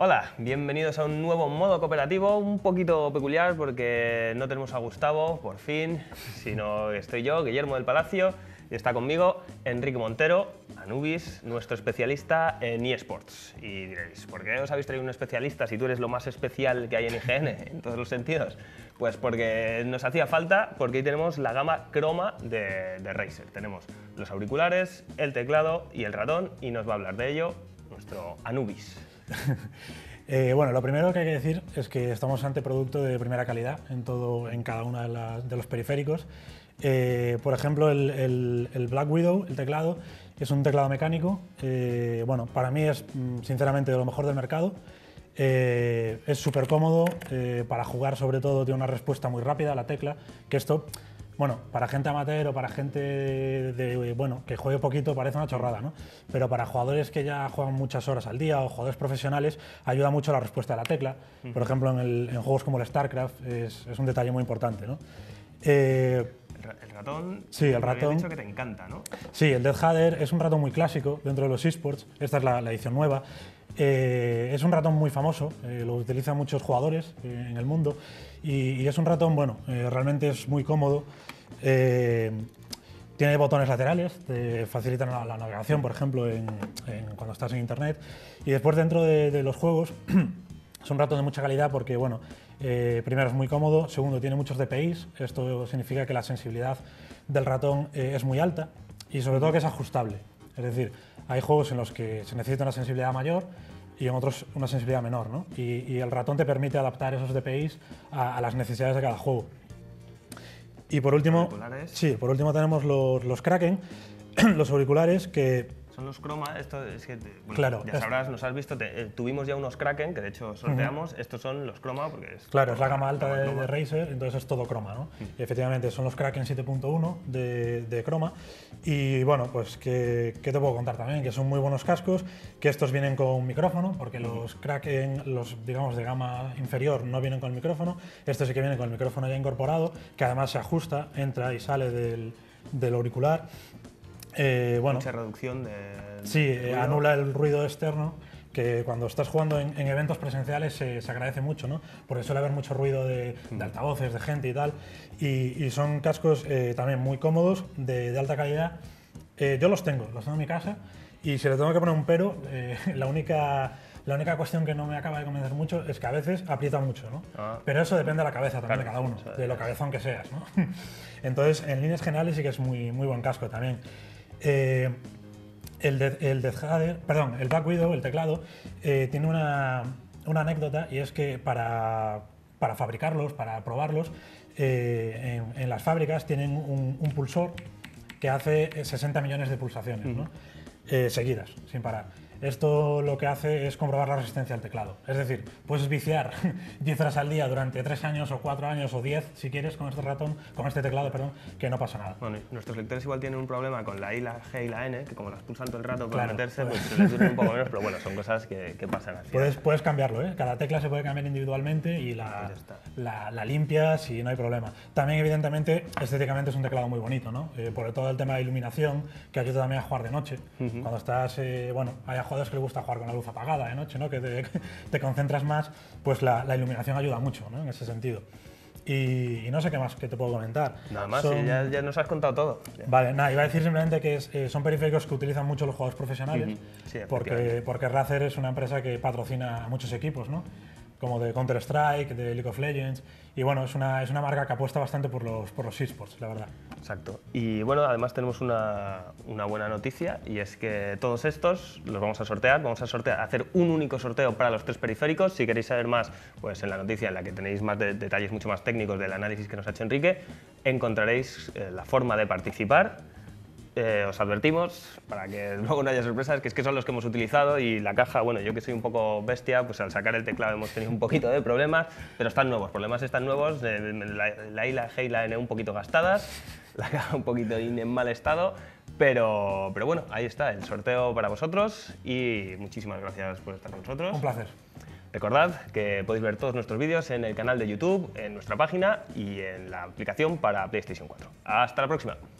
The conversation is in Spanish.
Hola, bienvenidos a un nuevo modo cooperativo, un poquito peculiar porque no tenemos a Gustavo, por fin, sino que estoy yo, Guillermo del Palacio, y está conmigo Enrique Montero, Anubis, nuestro especialista en eSports. Y diréis, ¿por qué os habéis traído un especialista si tú eres lo más especial que hay en IGN, en todos los sentidos? Pues porque nos hacía falta, porque ahí tenemos la gama croma de, de Razer. Tenemos los auriculares, el teclado y el ratón, y nos va a hablar de ello nuestro Anubis. Eh, bueno, lo primero que hay que decir es que estamos ante producto de primera calidad en, todo, en cada uno de, los periféricos. Eh, por ejemplo, el, Black Widow, el teclado, es un teclado mecánico. Eh, bueno, para mí es mm, sinceramente de lo mejor del mercado. es súper cómodo, para jugar sobre todo tiene una respuesta muy rápida a la tecla, que esto bueno, para gente amateur o para gente de, bueno, que juegue poquito parece una chorrada, ¿no? Pero para jugadores que ya juegan muchas horas al día o jugadores profesionales, ayuda mucho la respuesta de la tecla. Por ejemplo, en, juegos como el StarCraft es, un detalle muy importante, ¿no? Eh, el ratón. Sí, el ratón. dicho que te encanta, ¿no? Sí, el Death Hader es un ratón muy clásico dentro de los esports. Esta es la edición nueva. Eh, es un ratón muy famoso, eh, lo utilizan muchos jugadores eh, en el mundo y, es un ratón, bueno, realmente es muy cómodo. tiene botones laterales, te facilitan la, navegación, por ejemplo, cuando estás en internet. Y después dentro de, los juegos es un ratón de mucha calidad porque, bueno, primero es muy cómodo, segundo tiene muchos DPIs, esto significa que la sensibilidad del ratón es muy alta y sobre todo que es ajustable. Es decir, hay juegos en los que se necesita una sensibilidad mayor y en otros una sensibilidad menor. Y, el ratón te permite adaptar esos DPIs a, a las necesidades de cada juego. Y por último, sí, por último tenemos los, los Kraken, los auriculares que son los croma, esto es que, claro, ya sabrás, nos has visto, eh, tuvimos ya unos Kraken, que de hecho sorteamos, estos son los croma, porque es... Claro, es la gama alta de, Razer, entonces es todo croma, ¿no? efectivamente, son los Kraken 7.1 de, de croma, y bueno, pues que, te puedo contar también, que son muy buenos cascos, que estos vienen con un micrófono, porque los Kraken, los digamos de gama inferior, no vienen con el micrófono, Estos sí que viene con el micrófono ya incorporado, que además se ajusta, entra y sale del, del auricular eh, Mucha reducción de... Sí, eh, anula el ruido externo que cuando estás jugando en, eventos presenciales se, agradece mucho, ¿no? Porque suele haber mucho ruido de, altavoces, de gente y tal. Y, son cascos eh, también muy cómodos, de, alta calidad. yo los tengo, los tengo en mi casa. Y si le tengo que poner un pero, la única... La única cuestión que no me acaba de convencer mucho es que a veces aprieta mucho, ¿no? Ah. Pero eso depende de la cabeza también de cada uno, de lo cabezón que seas, ¿no? Entonces, en líneas generales sí que es muy, muy buen casco también. Eh, el, perdón, el Widow, el teclado, eh, tiene una, anécdota y es que para, fabricarlos, para probarlos, eh, en, las fábricas tienen un, pulsor que hace 60 millones de pulsaciones seguidas, sin parar. Esto lo que hace es comprobar la resistencia al teclado. Es decir, puedes viciar 10 horas al día durante 3 años o 4 años o 10 si quieres con este ratón, con este teclado, perdón, que no pasa nada. Bueno, nuestros lectores igual tienen un problema con la I, la G y la N, que como las pulsan todo el rato para meterse, pues, se les suena un poco menos, pero bueno, son cosas que, pasan así. Puedes, puedes cambiarlo, ¿eh? Cada tecla se puede cambiar individualmente y la, pues la, limpias y no hay problema. También, evidentemente, estéticamente es un teclado muy bonito, ¿no? Eh, por todo el tema de iluminación, que ayuda también a jugar de noche. Cuando estás, eh, bueno, hay jugadores que les gusta jugar con la luz apagada de noche, ¿no? que te, concentras más, pues la, iluminación ayuda mucho ¿no? en ese sentido. Y, no sé qué más que te puedo comentar. Nada más, ya, nos has contado todo. Vale, nada, iba a decir simplemente que eh, son periféricos que utilizan mucho los jugadores profesionales, porque, porque Razer es una empresa que patrocina a muchos equipos, ¿no? como de Counter-Strike, de League of Legends. Y bueno, es una, es una marca que apuesta bastante por los, por los esports, la verdad. Exacto. Y bueno, además tenemos una, buena noticia y es que todos estos los vamos a sortear. Vamos a sortear, hacer un único sorteo para los tres periféricos. Si queréis saber más, pues en la noticia en la que tenéis más detalles mucho más técnicos del análisis que nos ha hecho Enrique, encontraréis eh, la forma de participar eh, os advertimos, para que luego no haya sorpresas, que es que son los que hemos utilizado y la caja, bueno, yo que soy un poco bestia, pues al sacar el teclado hemos tenido un poquito de problemas, pero están nuevos, problemas están nuevos, eh, la, la, I, la G y la N un poquito gastadas, la caja un poquito en mal estado, pero, pero bueno, ahí está el sorteo para vosotros y muchísimas gracias por estar con nosotros. Un placer. Recordad que podéis ver todos nuestros vídeos en el canal de YouTube, en nuestra página y en la aplicación para PlayStation 4. Hasta la próxima.